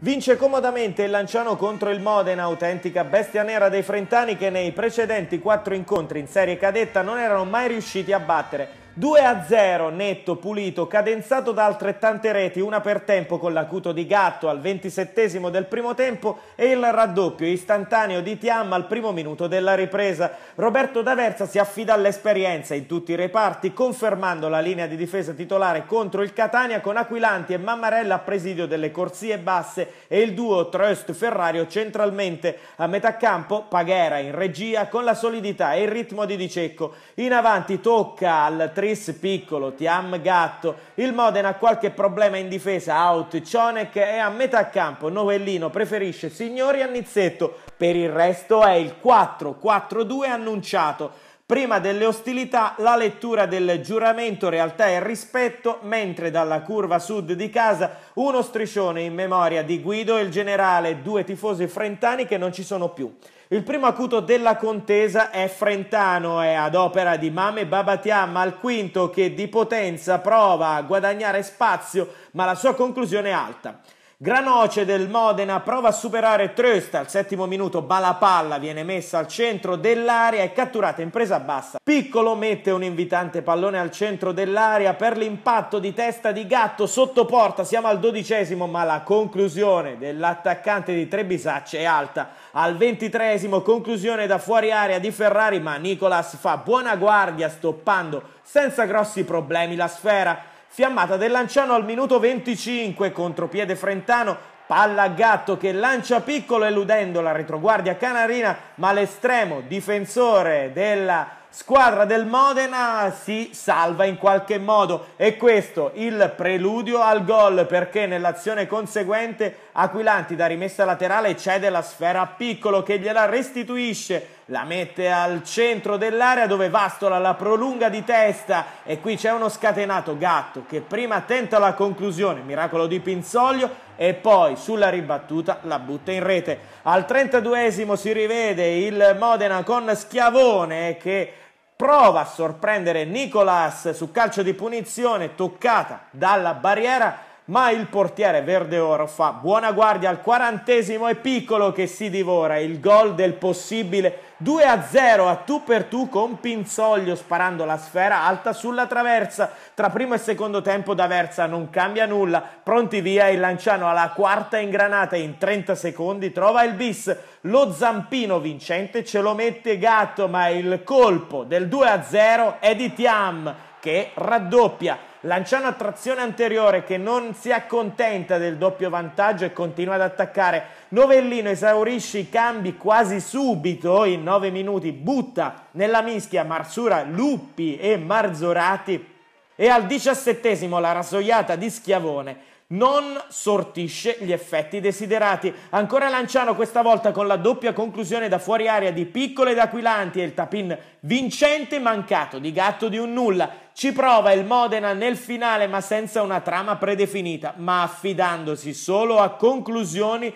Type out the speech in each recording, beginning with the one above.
Vince comodamente il Lanciano contro il Modena, autentica bestia nera dei Frentani che nei precedenti quattro incontri in Serie Cadetta non erano mai riusciti a battere. 2 a 0, netto, pulito, cadenzato da altrettante reti, una per tempo con l'acuto di Gatto al ventisettesimo del primo tempo e il raddoppio istantaneo di Tiam al primo minuto della ripresa. Roberto D'Aversa si affida all'esperienza in tutti i reparti, confermando la linea di difesa titolare contro il Catania con Aquilanti e Mammarella a presidio delle corsie basse e il duo Tröst-Ferrario centralmente. A metà campo Paghera in regia con la solidità e il ritmo di Dicecco. In avanti tocca al 3 Chris Piccolo, Tiam Gatto, il Modena ha qualche problema in difesa, out Cionek è a metà campo Novellino preferisce Signori a Nizzetto, per il resto è il 4-4-2 annunciato Prima delle ostilità la lettura del giuramento realtà e rispetto, mentre dalla curva sud di casa uno striscione in memoria di Guido e il generale, due tifosi frentani che non ci sono più. Il primo acuto della contesa è Frentano è ad opera di Mame Babatiam al quinto che di potenza prova a guadagnare spazio ma la sua conclusione è alta. Granoce del Modena prova a superare Trösta al settimo minuto, Balapalla viene messa al centro dell'area e catturata in presa bassa. Piccolo mette un invitante pallone al centro dell'area per l'impatto di testa di Gatto sotto porta, siamo al dodicesimo ma la conclusione dell'attaccante di Trebisacce è alta. Al ventitresimo conclusione da fuori area di Ferrari ma Nicolas fa buona guardia stoppando senza grossi problemi la sfera. Fiammata del Lanciano al minuto 25, contro Piede Frentano, palla a gatto che lancia piccolo eludendo la retroguardia canarina, ma l'estremo difensore della squadra del Modena si salva in qualche modo e questo il preludio al gol perché nell'azione conseguente Aquilanti da rimessa laterale cede la sfera a Piccolo che gliela restituisce la mette al centro dell'area dove Vastola la prolunga di testa e qui c'è uno scatenato Gatto che prima tenta la conclusione, miracolo di Pinzoglio e poi sulla ribattuta la butta in rete. Al 32esimo si rivede il Modena con Schiavone che prova a sorprendere Nicolas su calcio di punizione toccata dalla barriera ma il portiere verde oro fa buona guardia al quarantesimo e Piccolo che si divora il gol del possibile 2 0 a tu per tu con Pinzoglio sparando la sfera alta sulla traversa. Tra primo e secondo tempo da Versa non cambia nulla. Pronti via il Lanciano alla quarta ingranata in 30 secondi trova il bis. Lo zampino vincente ce lo mette Gatto, ma il colpo del 2 0 è di Tiam che raddoppia. Lanciano a trazione anteriore che non si accontenta del doppio vantaggio e continua ad attaccare. Novellino esaurisce i cambi quasi subito, in 9 minuti butta nella mischia Marsura, Luppi e Marzorati. E al diciassettesimo la rasoiata di Schiavone non sortisce gli effetti desiderati. Ancora Lanciano questa volta con la doppia conclusione da fuori aria di piccole ed aquilante e il tapin vincente mancato di gatto di un nulla. Ci prova il Modena nel finale ma senza una trama predefinita, ma affidandosi solo a conclusioni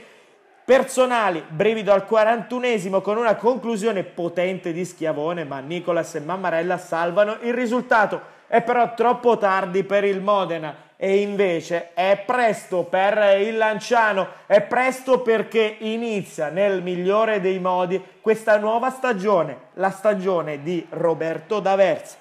personali, brivido al 41esimo con una conclusione potente di schiavone, ma Nicolas e Mammarella salvano il risultato. È però troppo tardi per il Modena e invece è presto per il Lanciano, è presto perché inizia nel migliore dei modi questa nuova stagione, la stagione di Roberto D'Aversa.